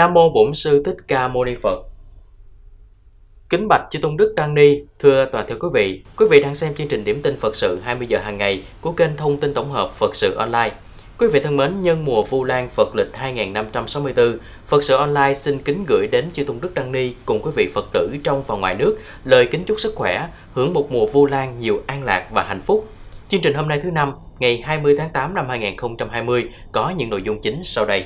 Nam mô Bổn sư Thích Ca Mâu Ni Phật. Kính bạch chư tôn đức tăng ni, thưa toàn thể quý vị. Quý vị đang xem chương trình điểm tin Phật sự 20 giờ hàng ngày của kênh thông tin tổng hợp Phật sự online. Quý vị thân mến, nhân mùa Vu Lan Phật lịch 2564, Phật sự online xin kính gửi đến chư tôn đức tăng ni cùng quý vị Phật tử trong và ngoài nước lời kính chúc sức khỏe, hưởng một mùa Vu Lan nhiều an lạc và hạnh phúc. Chương trình hôm nay thứ năm, ngày 20 tháng 8 năm 2020 có những nội dung chính sau đây.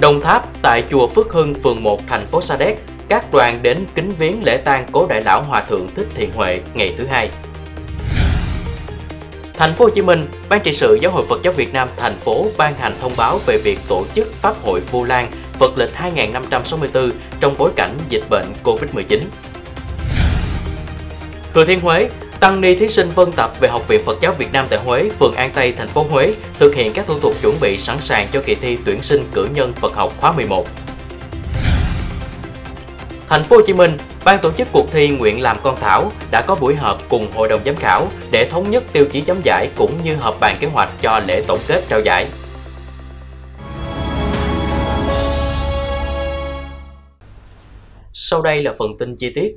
Đồng Tháp tại chùa Phước Hưng phường 1 thành phố Sa Đéc, các đoàn đến kính viếng lễ tang cố đại lão hòa thượng Thích Thiện Huệ ngày thứ hai. Thành phố Hồ Chí Minh, Ban trị sự Giáo hội Phật giáo Việt Nam thành phố ban hành thông báo về việc tổ chức Pháp hội Vu Lan Phật lịch 2564 trong bối cảnh dịch bệnh Covid-19. Thừa Thiên Huế, Tăng ni thí sinh Vân Tập về Học viện Phật giáo Việt Nam tại Huế, phường An Tây, thành phố Huế thực hiện các thủ tục chuẩn bị sẵn sàng cho kỳ thi tuyển sinh cử nhân Phật học khóa 11. Thành phố Hồ Chí Minh, ban tổ chức cuộc thi Nguyện làm con thảo đã có buổi họp cùng hội đồng giám khảo để thống nhất tiêu chí chấm giải cũng như họp bàn kế hoạch cho lễ tổng kết trao giải. Sau đây là phần tin chi tiết.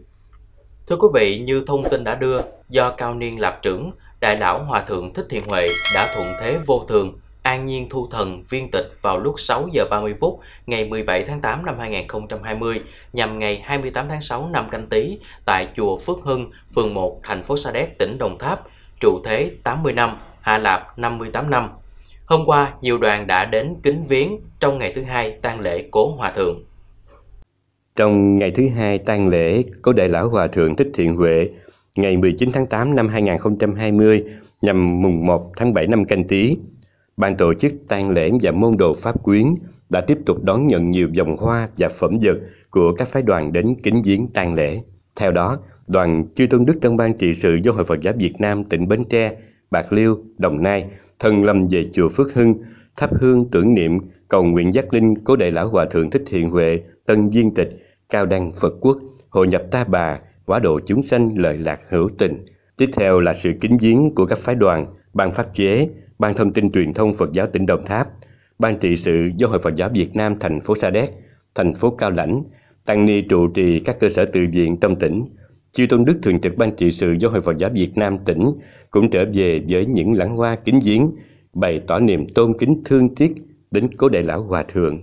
Thưa quý vị, như thông tin đã đưa, do cao niên lạp trưởng, Đại lão Hòa Thượng Thích Thiện Huệ đã thuận thế vô thường, an nhiên thu thần viên tịch vào lúc 6 giờ 30 phút ngày 17 tháng 8 năm 2020 nhằm ngày 28 tháng 6 năm canh tý tại chùa Phước Hưng, phường 1, thành phố Sa Đéc, tỉnh Đồng Tháp, trụ thế 80 năm, hạ lạp 58 năm. Hôm qua, nhiều đoàn đã đến kính viếng trong ngày thứ hai tang lễ cố hòa thượng. Trong ngày thứ hai tang lễ của Đại Lão Hòa Thượng Thích Thiện Huệ, ngày 19 tháng 8 năm 2020 nhằm mùng 1 tháng 7 năm canh tí, ban tổ chức tang lễ và môn đồ Pháp Quyến đã tiếp tục đón nhận nhiều dòng hoa và phẩm vật của các phái đoàn đến kính viếng tang lễ. Theo đó, đoàn chư tôn đức trong ban trị sự do Hội Phật giáo Việt Nam tỉnh Bến Tre, Bạc Liêu, Đồng Nai thân lâm về chùa Phước Hưng thắp hương tưởng niệm cầu nguyện giác linh cố đại lão hòa thượng thích thiện huệ tân viên tịch cao đăng phật quốc hội nhập ta bà quá độ chúng sanh lợi lạc hữu tình tiếp theo là sự kính viếng của các phái đoàn ban pháp chế ban thông tin truyền thông phật giáo tỉnh đồng tháp ban trị sự giáo hội phật giáo việt nam thành phố sa đéc thành phố cao lãnh tăng ni trụ trì các cơ sở tự viện trong tỉnh chư tôn đức thường trực ban trị sự giáo hội phật giáo việt nam tỉnh cũng trở về với những lãng hoa kính viếng bày tỏ niềm tôn kính thương tiếc đến cố đại lão hòa thượng.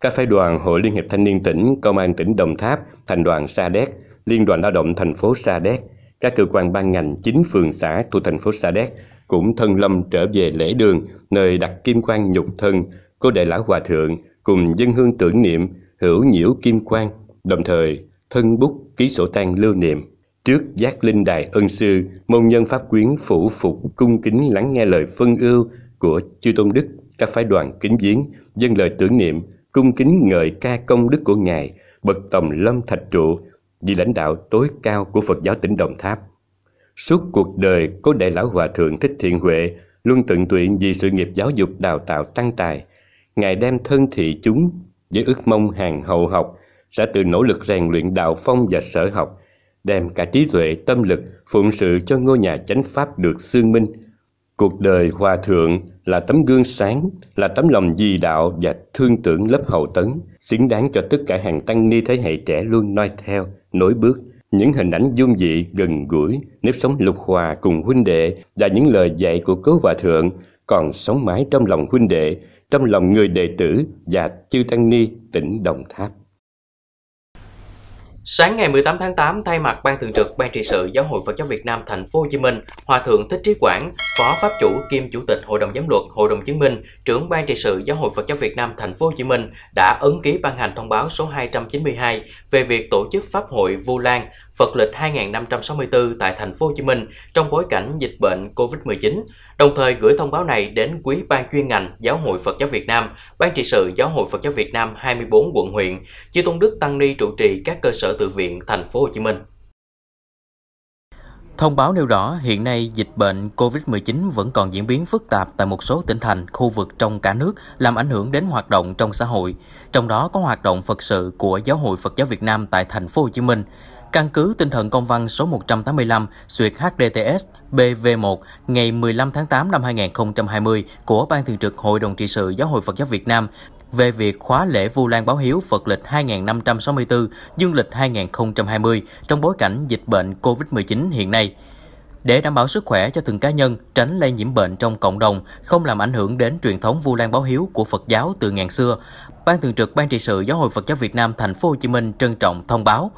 Các phái đoàn Hội Liên hiệp Thanh niên tỉnh, Công an tỉnh Đồng Tháp, Thành đoàn Sa Đéc, Liên đoàn Lao động thành phố Sa Đéc, các cơ quan ban ngành chính phường xã thuộc thành phố Sa Đéc cũng thân lâm trở về lễ đường nơi đặt kim quan nhục thân cố đại lão hòa thượng cùng dân hương tưởng niệm hữu nhiễu kim quan đồng thời thân bút ký sổ tang lưu niệm trước giác linh đài ân sư môn nhân pháp quyến phủ phục cung kính lắng nghe lời phân ưu của chư tôn đức các phái đoàn kính viếng, dân lời tưởng niệm, cung kính ngợi ca công đức của Ngài, bậc tòng lâm thạch trụ, vị lãnh đạo tối cao của Phật giáo tỉnh Đồng Tháp. Suốt cuộc đời, cố đại lão hòa thượng Thích Thiện Huệ luôn tận tụy vì sự nghiệp giáo dục đào tạo tăng tài. Ngài đem thân thị chúng với ước mong hàng hậu học sẽ tự nỗ lực rèn luyện đạo phong và sở học, đem cả trí tuệ, tâm lực phụng sự cho ngôi nhà chánh pháp được xương minh – Cuộc đời hòa thượng là tấm gương sáng, là tấm lòng di đạo và thương tưởng lớp hậu tấn, xứng đáng cho tất cả hàng tăng ni thế hệ trẻ luôn noi theo, nối bước. Những hình ảnh dung dị, gần gũi, nếp sống lục hòa cùng huynh đệ và những lời dạy của cố hòa thượng còn sống mãi trong lòng huynh đệ, trong lòng người đệ tử và chư tăng ni tỉnh Đồng Tháp. Sáng ngày 18 tháng 8, thay mặt Ban Thường trực Ban trị sự Giáo hội Phật giáo Việt Nam Thành phố Hồ Chí Minh, Hòa thượng Thích Trí Quảng, Phó Pháp chủ kiêm Chủ tịch Hội đồng giám luật, Hội đồng chứng minh, trưởng Ban trị sự Giáo hội Phật giáo Việt Nam Thành phố Hồ Chí Minh đã ấn ký ban hành thông báo số 292 về việc tổ chức pháp hội Vu Lan Phật lịch 2564 tại thành phố Hồ Chí Minh trong bối cảnh dịch bệnh COVID-19, đồng thời gửi thông báo này đến quý ban chuyên ngành Giáo hội Phật giáo Việt Nam, Ban trị sự Giáo hội Phật giáo Việt Nam 24 quận huyện, chư tôn đức tăng ni trụ trì các cơ sở tự viện thành phố Hồ Chí Minh. Thông báo nêu rõ hiện nay dịch bệnh COVID-19 vẫn còn diễn biến phức tạp tại một số tỉnh thành, khu vực trong cả nước làm ảnh hưởng đến hoạt động trong xã hội, trong đó có hoạt động Phật sự của Giáo hội Phật giáo Việt Nam tại thành phố Hồ Chí Minh. Căn cứ tinh thần công văn số 185 suyệt HDTS BV1 ngày 15 tháng 8 năm 2020 của Ban Thường trực Hội đồng trị sự Giáo hội Phật giáo Việt Nam về việc khóa lễ Vu Lan báo hiếu Phật lịch 2564, dương lịch 2020 trong bối cảnh dịch bệnh COVID-19 hiện nay. Để đảm bảo sức khỏe cho từng cá nhân, tránh lây nhiễm bệnh trong cộng đồng, không làm ảnh hưởng đến truyền thống Vu Lan báo hiếu của Phật giáo từ ngàn xưa, Ban Thường trực Ban trị sự Giáo hội Phật giáo Việt Nam Thành phố Hồ Chí Minh trân trọng thông báo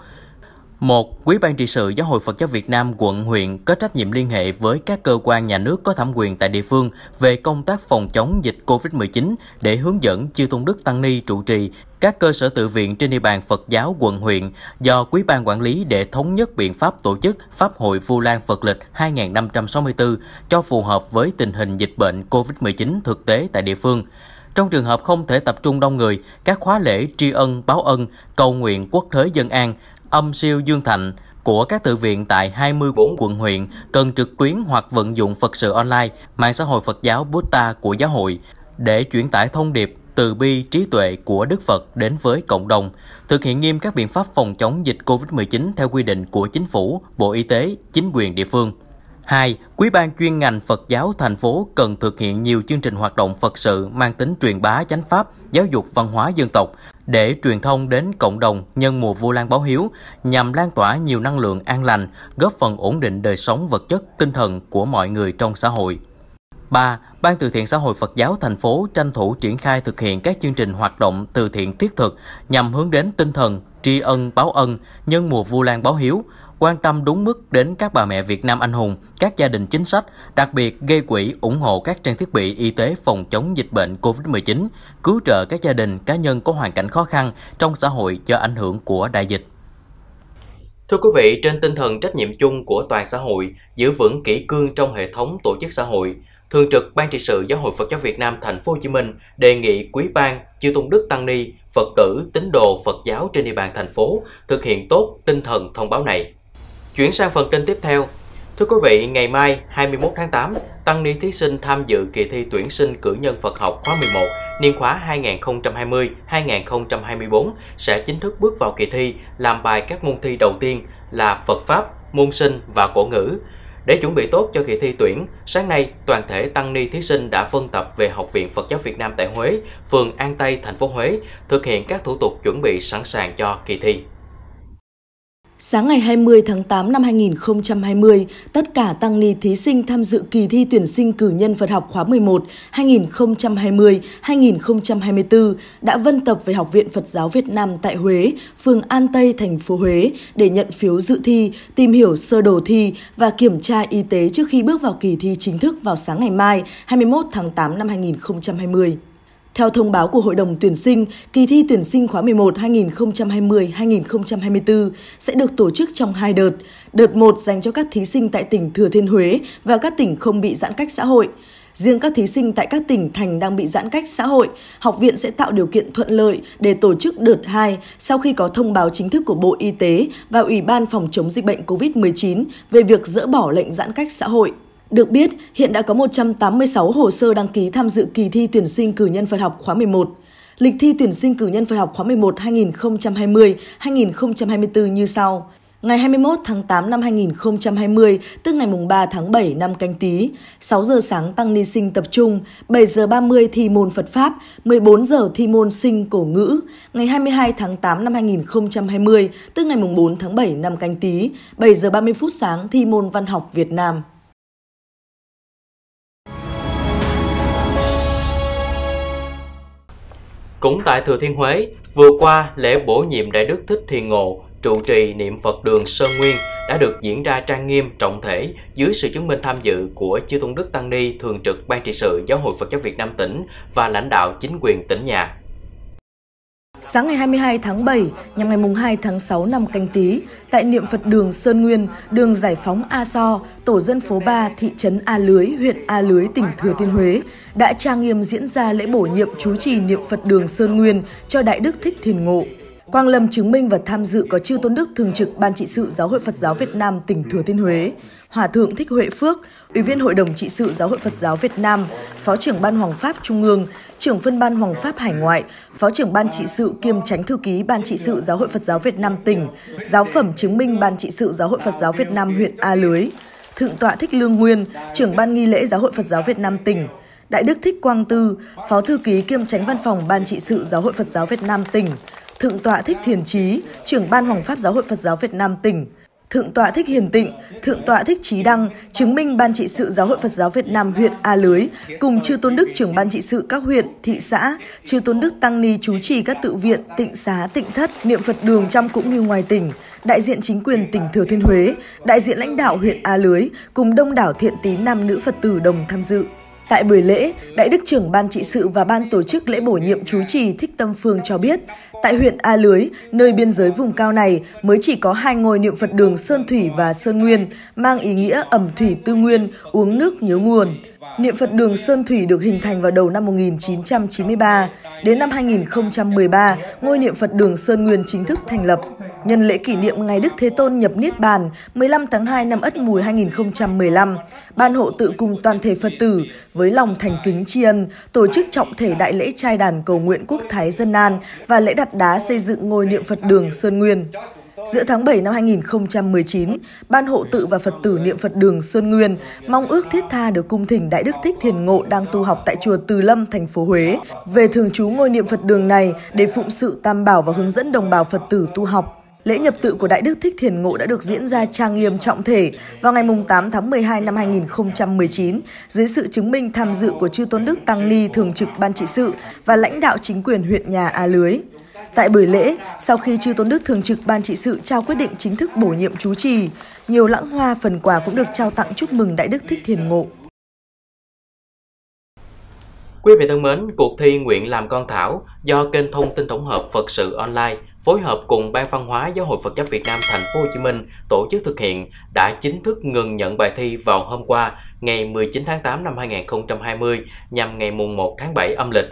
một Quý ban trị sự Giáo hội Phật giáo Việt Nam quận huyện có trách nhiệm liên hệ với các cơ quan nhà nước có thẩm quyền tại địa phương về công tác phòng chống dịch COVID-19 để hướng dẫn chư tôn đức tăng ni trụ trì các cơ sở tự viện trên địa bàn Phật giáo quận huyện do Quý ban quản lý để thống nhất biện pháp tổ chức Pháp hội Vu Lan Phật lịch 2564 cho phù hợp với tình hình dịch bệnh COVID-19 thực tế tại địa phương. Trong trường hợp không thể tập trung đông người, các khóa lễ tri ân, báo ân, cầu nguyện quốc thế dân an, âm siêu dương thạnh của các tự viện tại 24 quận huyện cần trực tuyến hoặc vận dụng Phật sự online, mạng xã hội Phật giáo Buddha của giáo hội để chuyển tải thông điệp từ bi trí tuệ của Đức Phật đến với cộng đồng, thực hiện nghiêm các biện pháp phòng chống dịch COVID-19 theo quy định của chính phủ, Bộ Y tế, chính quyền địa phương. 2. Quý ban chuyên ngành Phật giáo thành phố cần thực hiện nhiều chương trình hoạt động Phật sự mang tính truyền bá chánh pháp, giáo dục văn hóa dân tộc để truyền thông đến cộng đồng nhân mùa Vu Lan báo hiếu nhằm lan tỏa nhiều năng lượng an lành, góp phần ổn định đời sống vật chất, tinh thần của mọi người trong xã hội. 3. Ban từ thiện xã hội Phật giáo thành phố tranh thủ triển khai thực hiện các chương trình hoạt động từ thiện thiết thực nhằm hướng đến tinh thần tri ân báo ân nhân mùa Vu Lan báo hiếu, quan tâm đúng mức đến các bà mẹ Việt Nam anh hùng, các gia đình chính sách, đặc biệt gây quỹ ủng hộ các trang thiết bị y tế phòng chống dịch bệnh COVID-19, cứu trợ các gia đình cá nhân có hoàn cảnh khó khăn trong xã hội do ảnh hưởng của đại dịch. Thưa quý vị, trên tinh thần trách nhiệm chung của toàn xã hội, giữ vững kỷ cương trong hệ thống tổ chức xã hội, Thường trực Ban trị sự Giáo hội Phật giáo Việt Nam Thành phố Hồ Chí Minh đề nghị quý ban, chư tôn đức tăng ni, Phật tử, tín đồ Phật giáo trên địa bàn thành phố thực hiện tốt tinh thần thông báo này. Chuyển sang phần tin tiếp theo. Thưa quý vị, ngày mai 21 tháng 8, tăng ni thí sinh tham dự kỳ thi tuyển sinh cử nhân Phật học khóa 11 niên khóa 2020-2024 sẽ chính thức bước vào kỳ thi làm bài các môn thi đầu tiên là Phật Pháp, môn sinh và cổ ngữ. Để chuẩn bị tốt cho kỳ thi tuyển, sáng nay toàn thể tăng ni thí sinh đã phân tập về Học viện Phật giáo Việt Nam tại Huế, phường An Tây, thành phố Huế, thực hiện các thủ tục chuẩn bị sẵn sàng cho kỳ thi. Sáng ngày 20 tháng 8 năm 2020, tất cả tăng ni thí sinh tham dự kỳ thi tuyển sinh cử nhân Phật học khóa 11 2020-2024 đã vân tập về Học viện Phật giáo Việt Nam tại Huế, phường An Tây, thành phố Huế để nhận phiếu dự thi, tìm hiểu sơ đồ thi và kiểm tra y tế trước khi bước vào kỳ thi chính thức vào sáng ngày mai 21 tháng 8 năm 2020. Theo thông báo của Hội đồng tuyển sinh, kỳ thi tuyển sinh khóa 11 2020-2024 sẽ được tổ chức trong hai đợt. Đợt 1 dành cho các thí sinh tại tỉnh Thừa Thiên Huế và các tỉnh không bị giãn cách xã hội. Riêng các thí sinh tại các tỉnh thành đang bị giãn cách xã hội, học viện sẽ tạo điều kiện thuận lợi để tổ chức đợt 2 sau khi có thông báo chính thức của Bộ Y tế và Ủy ban phòng chống dịch bệnh COVID-19 về việc dỡ bỏ lệnh giãn cách xã hội. Được biết, hiện đã có 186 hồ sơ đăng ký tham dự kỳ thi tuyển sinh cử nhân Phật học khóa 11. Lịch thi tuyển sinh cử nhân Phật học khóa 11 2020-2024 như sau. Ngày 21 tháng 8 năm 2020, tức ngày mùng 3 tháng 7 năm canh tí, 6 giờ sáng tăng ni sinh tập trung, 7 giờ 30 thi môn Phật Pháp, 14 giờ thi môn sinh cổ ngữ. Ngày 22 tháng 8 năm 2020, tức ngày mùng 4 tháng 7 năm canh tí, 7 giờ 30 phút sáng thi môn văn học Việt Nam. Cũng tại Thừa Thiên Huế, vừa qua lễ bổ nhiệm Đại Đức Thích Thiền Ngộ trụ trì niệm Phật đường Sơn Nguyên đã được diễn ra trang nghiêm trọng thể dưới sự chứng minh tham dự của Chư Tôn Đức Tăng Ni Thường trực Ban trị sự Giáo hội Phật giáo Việt Nam tỉnh và lãnh đạo chính quyền tỉnh nhà. Sáng ngày 22 tháng 7, nhằm ngày mùng 2 tháng 6 năm canh tí, tại niệm Phật đường Sơn Nguyên, đường Giải phóng A So, tổ dân phố 3, thị trấn A Lưới, huyện A Lưới, tỉnh Thừa Thiên Huế, đã trang nghiêm diễn ra lễ bổ nhiệm chú trì niệm Phật đường Sơn Nguyên cho Đại Đức Thích Thiền Ngộ. Quang Lâm chứng minh và tham dự có chư Tôn Đức Thường trực Ban trị sự Giáo hội Phật giáo Việt Nam tỉnh Thừa Thiên Huế, Hòa Thượng Thích Huệ Phước, Ủy viên Hội đồng trị sự Giáo hội Phật giáo Việt Nam, Phó trưởng Ban Hoàng Pháp Trung ương, trưởng phân ban Hoàng Pháp Hải ngoại, Phó trưởng Ban trị sự kiêm tránh thư ký Ban trị sự Giáo hội Phật giáo Việt Nam tỉnh, giáo phẩm chứng minh Ban trị sự Giáo hội Phật giáo Việt Nam huyện A Lưới, Thượng tọa Thích Lương Nguyên, trưởng Ban nghi lễ Giáo hội Phật giáo Việt Nam tỉnh, Đại đức Thích Quang Tư, Phó thư ký kiêm tránh văn phòng Ban trị sự Giáo hội Phật giáo Việt Nam tỉnh, Thượng tọa Thích Thiền Trí, trưởng ban Hoàng pháp Giáo hội Phật giáo Việt Nam tỉnh, Thượng tọa Thích Hiền Tịnh, Thượng tọa Thích Trí Đăng, chứng minh Ban trị sự Giáo hội Phật giáo Việt Nam huyện A Lưới, cùng Chư Tôn Đức trưởng Ban trị sự các huyện, thị xã, Chư Tôn Đức Tăng Ni chú trì các tự viện, tịnh xá, tịnh thất, niệm Phật đường trong cũng như ngoài tỉnh, đại diện chính quyền tỉnh Thừa Thiên Huế, đại diện lãnh đạo huyện A Lưới, cùng đông đảo thiện tín nam nữ Phật tử đồng tham dự. Tại buổi lễ, Đại đức trưởng Ban trị sự và Ban tổ chức lễ bổ nhiệm chú trì Thích Tâm Phương cho biết, Tại huyện A Lưới, nơi biên giới vùng cao này mới chỉ có hai ngôi niệm Phật đường Sơn Thủy và Sơn Nguyên, mang ý nghĩa ẩm thủy tư nguyên, uống nước nhớ nguồn. Niệm Phật đường Sơn Thủy được hình thành vào đầu năm 1993. Đến năm 2013, ngôi niệm Phật đường Sơn Nguyên chính thức thành lập. Nhân lễ kỷ niệm Ngày Đức Thế Tôn nhập Niết Bàn 15 tháng 2 năm Ất Mùi 2015, Ban hộ tự cùng toàn thể Phật tử với lòng thành kính tri ân tổ chức trọng thể đại lễ trai đàn cầu nguyện quốc Thái Dân An và lễ đặt đá xây dựng ngôi niệm Phật đường Sơn Nguyên. Giữa tháng 7 năm 2019, Ban Hộ Tự và Phật tử Niệm Phật Đường Sơn Nguyên mong ước thiết tha được Cung Thỉnh Đại Đức Thích Thiền Ngộ đang tu học tại Chùa Từ Lâm, thành phố Huế, về thường trú ngôi Niệm Phật Đường này để phụng sự tam bảo và hướng dẫn đồng bào Phật tử tu học. Lễ nhập tự của Đại Đức Thích Thiền Ngộ đã được diễn ra trang nghiêm trọng thể vào ngày 8 tháng 12 năm 2019 dưới sự chứng minh tham dự của Chư Tôn Đức Tăng Ni Thường trực Ban Trị sự và lãnh đạo chính quyền huyện nhà A Lưới. Tại buổi lễ, sau khi Chư Tôn Đức Thường trực Ban trị sự trao quyết định chính thức bổ nhiệm chú trì, nhiều lãng hoa phần quà cũng được trao tặng chúc mừng Đại Đức Thích Thiền Ngộ. Quý vị thân mến, cuộc thi Nguyện làm con Thảo do kênh thông tin tổng hợp Phật sự online phối hợp cùng Ban Văn hóa Giáo hội Phật giáo Việt Nam Thành phố Hồ Chí Minh tổ chức thực hiện đã chính thức ngừng nhận bài thi vào hôm qua, ngày 19 tháng 8 năm 2020 nhằm ngày mùng 1 tháng 7 âm lịch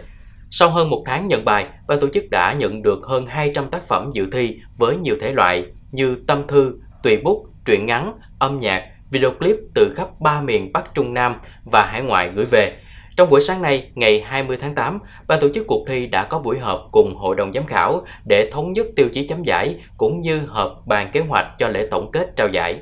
sau hơn một tháng nhận bài, ban tổ chức đã nhận được hơn 200 tác phẩm dự thi với nhiều thể loại như tâm thư, tùy bút, truyện ngắn, âm nhạc, video clip từ khắp ba miền Bắc Trung Nam và hải ngoại gửi về. Trong buổi sáng nay, ngày 20 tháng 8, ban tổ chức cuộc thi đã có buổi họp cùng hội đồng giám khảo để thống nhất tiêu chí chấm giải cũng như họp bàn kế hoạch cho lễ tổng kết trao giải.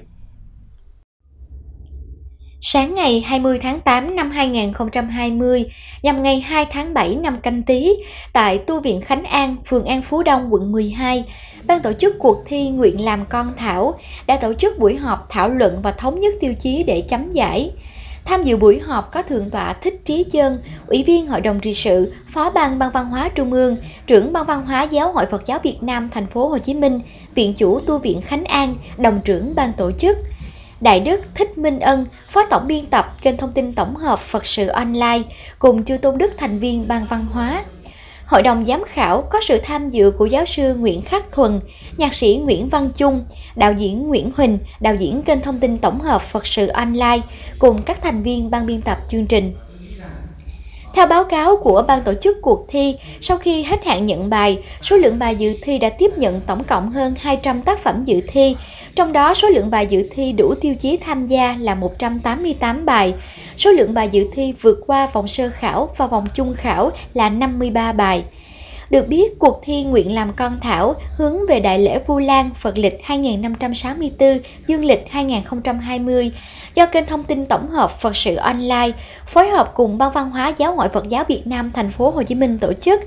Sáng ngày 20 tháng 8 năm 2020, nhằm ngày 2 tháng 7 năm canh tí, tại Tu viện Khánh An, phường An Phú Đông, quận 12, ban tổ chức cuộc thi Nguyện làm con Thảo đã tổ chức buổi họp thảo luận và thống nhất tiêu chí để chấm giải. Tham dự buổi họp có Thượng tọa Thích Trí Chân, Ủy viên Hội đồng trị sự, Phó ban Ban Văn hóa Trung ương, Trưởng Ban Văn hóa Giáo hội Phật giáo Việt Nam Thành phố Hồ Chí Minh, Viện chủ Tu viện Khánh An, đồng trưởng ban tổ chức – Đại Đức Thích Minh Ân, Phó Tổng biên tập kênh thông tin tổng hợp Phật sự Online, cùng Chư Tôn Đức thành viên Ban Văn hóa. Hội đồng giám khảo có sự tham dự của giáo sư Nguyễn Khắc Thuần, nhạc sĩ Nguyễn Văn Trung, đạo diễn Nguyễn Huỳnh, đạo diễn kênh thông tin tổng hợp Phật sự Online, cùng các thành viên ban biên tập chương trình. Theo báo cáo của ban tổ chức cuộc thi, sau khi hết hạn nhận bài, số lượng bài dự thi đã tiếp nhận tổng cộng hơn 200 tác phẩm dự thi, trong đó số lượng bài dự thi đủ tiêu chí tham gia là 188 bài. Số lượng bài dự thi vượt qua vòng sơ khảo và vòng chung khảo là 53 bài. Được biết, cuộc thi Nguyện làm con Thảo hướng về đại lễ Vu Lan Phật lịch 2564, Dương lịch 2020 do kênh thông tin tổng hợp Phật sự online phối hợp cùng Ban Văn hóa Giáo hội Phật giáo Việt Nam thành phố Hồ Chí Minh tổ chức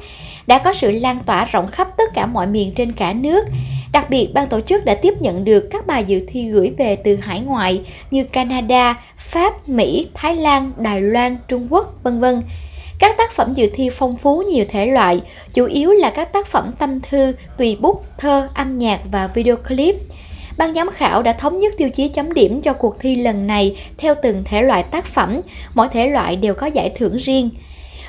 đã có sự lan tỏa rộng khắp tất cả mọi miền trên cả nước. Đặc biệt, ban tổ chức đã tiếp nhận được các bài dự thi gửi về từ hải ngoại như Canada, Pháp, Mỹ, Thái Lan, Đài Loan, Trung Quốc, vân vân. Các tác phẩm dự thi phong phú nhiều thể loại, chủ yếu là các tác phẩm tâm thư, tùy bút, thơ, âm nhạc và video clip. Ban giám khảo đã thống nhất tiêu chí chấm điểm cho cuộc thi lần này theo từng thể loại tác phẩm, mỗi thể loại đều có giải thưởng riêng.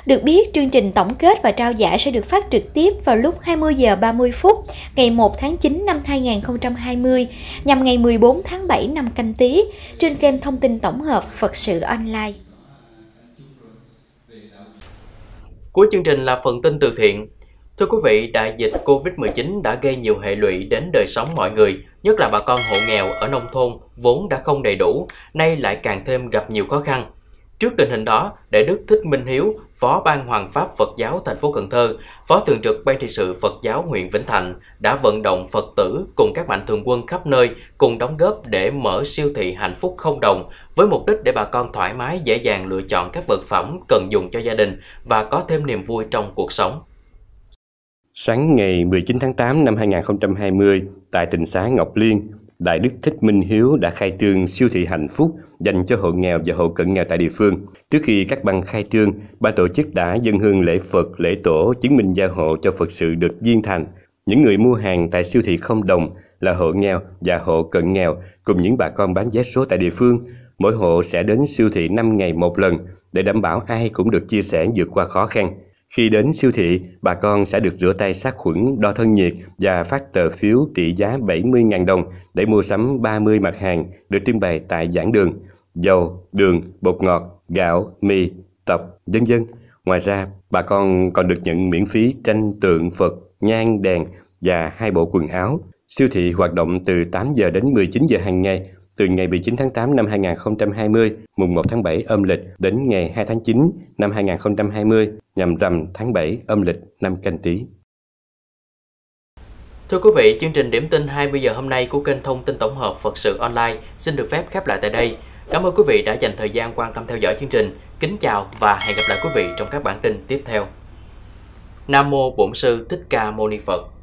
Được biết, chương trình tổng kết và trao giải sẽ được phát trực tiếp vào lúc 20 giờ 30 phút ngày 1 tháng 9 năm 2020 nhằm ngày 14 tháng 7 năm canh tí trên kênh thông tin tổng hợp Phật sự online. Cuối chương trình là phần tin từ thiện. Thưa quý vị, đại dịch Covid-19 đã gây nhiều hệ lụy đến đời sống mọi người, nhất là bà con hộ nghèo ở nông thôn vốn đã không đầy đủ, nay lại càng thêm gặp nhiều khó khăn. Trước tình hình đó, Đại đức Thích Minh Hiếu, Phó Ban Hoàng pháp Phật giáo thành phố Cần Thơ, Phó Thường trực Ban trị sự Phật giáo huyện Vĩnh Thạnh đã vận động Phật tử cùng các mạnh thường quân khắp nơi cùng đóng góp để mở siêu thị hạnh phúc không đồng với mục đích để bà con thoải mái dễ dàng lựa chọn các vật phẩm cần dùng cho gia đình và có thêm niềm vui trong cuộc sống. Sáng ngày 19 tháng 8 năm 2020, tại tỉnh xá Ngọc Liên, Đại Đức Thích Minh Hiếu đã khai trương siêu thị hạnh phúc dành cho hộ nghèo và hộ cận nghèo tại địa phương. Trước khi các băng khai trương, ban tổ chức đã dân hương lễ Phật, lễ tổ, chứng minh gia hộ cho Phật sự được viên thành. Những người mua hàng tại siêu thị không đồng là hộ nghèo và hộ cận nghèo cùng những bà con bán vé số tại địa phương. Mỗi hộ sẽ đến siêu thị 5 ngày một lần để đảm bảo ai cũng được chia sẻ vượt qua khó khăn. Khi đến siêu thị, bà con sẽ được rửa tay sát khuẩn, đo thân nhiệt và phát tờ phiếu trị giá 70.000 đồng để mua sắm 30 mặt hàng được trưng bày tại giảng đường, dầu, đường, bột ngọt, gạo, mì, tập, dân dân. Ngoài ra, bà con còn được nhận miễn phí tranh tượng Phật, nhang, đèn và hai bộ quần áo. Siêu thị hoạt động từ 8 giờ đến 19 giờ hàng ngày từ ngày 19 tháng 8 năm 2020, mùng 1 tháng 7 âm lịch đến ngày 2 tháng 9 năm 2020 nhằm rằm tháng 7 âm lịch năm canh tí. Thưa quý vị, chương trình điểm tin 20 giờ hôm nay của kênh thông tin tổng hợp Phật sự online xin được phép khép lại tại đây. Cảm ơn quý vị đã dành thời gian quan tâm theo dõi chương trình. Kính chào và hẹn gặp lại quý vị trong các bản tin tiếp theo. Nam mô Bổn sư Thích Ca Mâu Ni Phật.